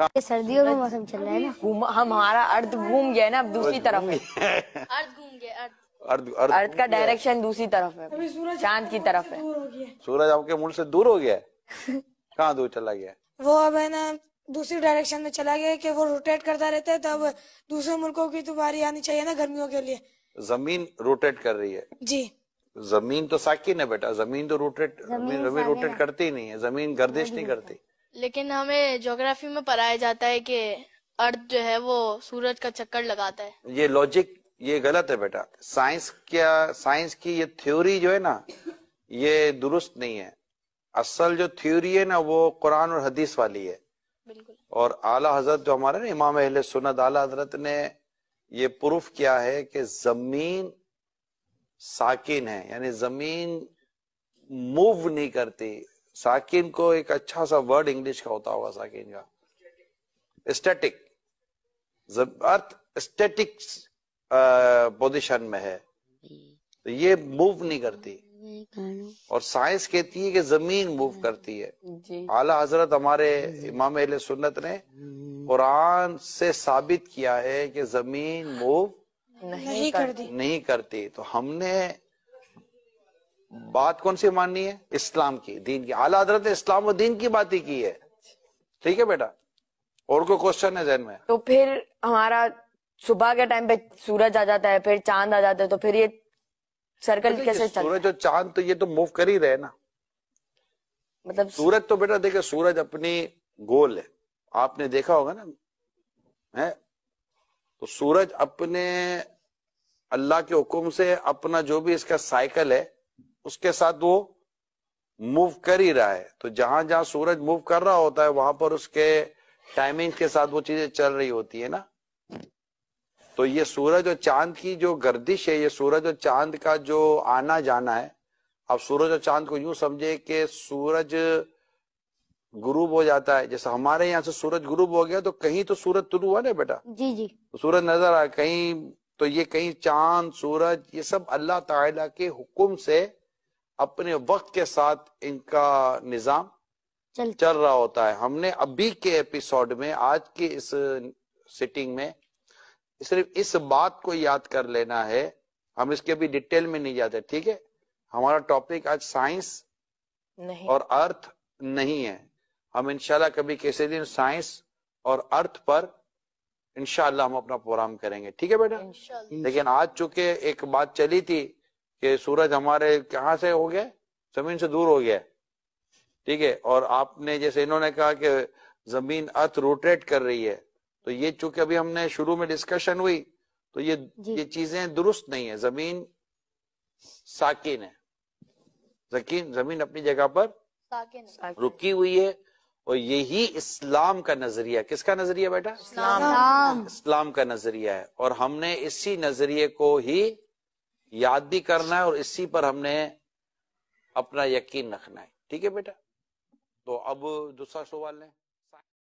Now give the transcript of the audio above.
ये सर्दियों में मौसम चल रहा है ना घूम हमारा अर्थ घूम गया है ना अब दूसरी तरफ है अर्थ घूम गया अर्थ अर्थ अर्थ का डायरेक्शन दूसरी तरफ है चांद की तरफ है सूरज आपके मुंड से दूर हो गया कहाँ दूर चला गया वो अब है ना दूसरी डायरेक्शन में चला गया कि वो रोटेट करता रहता है तब दूसरे मुल्कों की तो बारी आनी चाहिए ना गर्मियों के लिए जमीन रोटेट कर रही है जी जमीन तो साकिन है बेटा जमीन तो रोटेट जमीन रोटेट करती ही नहीं है जमीन गर्दिश नहीं करती लेकिन हमें ज्योग्राफी में पढ़ाया जाता है कि अर्थ जो है वो सूरज का चक्कर लगाता है ये लॉजिक ये गलत है बेटा साइंस क्या साइंस की ये थ्योरी जो है ना ये दुरुस्त नहीं है असल जो थ्योरी है ना वो कुरान और हदीस वाली है और आला हजरत जो हमारे ना इमाम अहल सुनत आला हजरत ने ये प्रूफ किया है कि जमीन साकिन है यानी जमीन मूव नहीं करती साकिन को एक अच्छा सा वर्ड इंग्लिश का होता होगा साकिन का स्टैटिक अर्थ स्टैटिक पोजिशन में है तो ये मूव नहीं करती और साइंस कहती है कि जमीन मूव करती है आला हजरत हमारे इमाम अहल सुन्नत ने कुरान से साबित किया है कि जमीन मूव नहीं करती नहीं करती तो हमने बात कौन सी माननी है इस्लाम की दीन की आला हजरत इस्लाम और दीन की बात ही की है ठीक है बेटा और कोई क्वेश्चन है जहन में तो फिर हमारा सुबह के टाइम पे सूरज आ जाता है फिर चांद आ जाता है तो फिर ये सर्कल तो कैसे चलता सूरज और चांद तो ये तो मूव कर ही रहे ना मतलब सूरज तो बेटा देखे सूरज अपनी गोल है आपने देखा होगा ना है तो सूरज अपने अल्लाह के हुक्म से अपना जो भी इसका साइकिल है उसके साथ वो मूव कर ही रहा है तो जहां जहां सूरज मूव कर रहा होता है वहां पर उसके टाइमिंग के साथ वो चीजें चल रही होती है ना तो ये सूरज और चांद की जो गर्दिश है ये सूरज और चांद का जो आना जाना है अब सूरज और चांद को यूं समझे कि सूरज गुरूब हो जाता है जैसे हमारे यहाँ से सूरज गुरूब हो गया तो कहीं तो सूरज तुरु हुआ ना बेटा जी जी तो सूरज नजर आ कहीं तो ये कहीं चांद सूरज ये सब अल्लाह ताला के हुक्म से अपने वक्त के साथ इनका निज़ाम चल, चल रहा होता है हमने अभी के एपिसोड में आज की इस सिटिंग में सिर्फ इस बात को याद कर लेना है हम इसके अभी डिटेल में नहीं जाते ठीक है हमारा टॉपिक आज साइंस नहीं और अर्थ नहीं है हम इनशाला कभी किसी दिन साइंस और अर्थ पर इनशाला हम अपना प्रोग्राम करेंगे ठीक है बेटा लेकिन आज चूंकि एक बात चली थी कि सूरज हमारे कहाँ से हो गया जमीन से दूर हो गया ठीक है और आपने जैसे इन्होंने कहा कि जमीन अर्थ रोटेट कर रही है तो ये चूंकि अभी हमने शुरू में डिस्कशन हुई तो ये ये चीजें दुरुस्त नहीं है जमीन साकिन है जकीन जमीन अपनी जगह पर साकिन, रुकी हुई है और यही इस्लाम का नजरिया किसका नजरिया बेटा इस्लाम इस्लाम का नजरिया है और हमने इसी नजरिए को ही याद भी करना है और इसी पर हमने अपना यकीन रखना है ठीक है बेटा तो अब दूसरा सवाल है